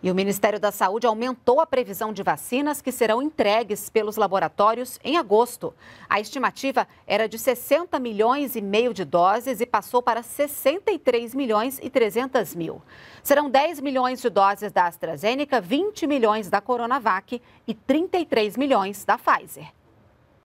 E o Ministério da Saúde aumentou a previsão de vacinas que serão entregues pelos laboratórios em agosto. A estimativa era de 60 milhões e meio de doses e passou para 63 milhões e 300 mil. Serão 10 milhões de doses da AstraZeneca, 20 milhões da Coronavac e 33 milhões da Pfizer.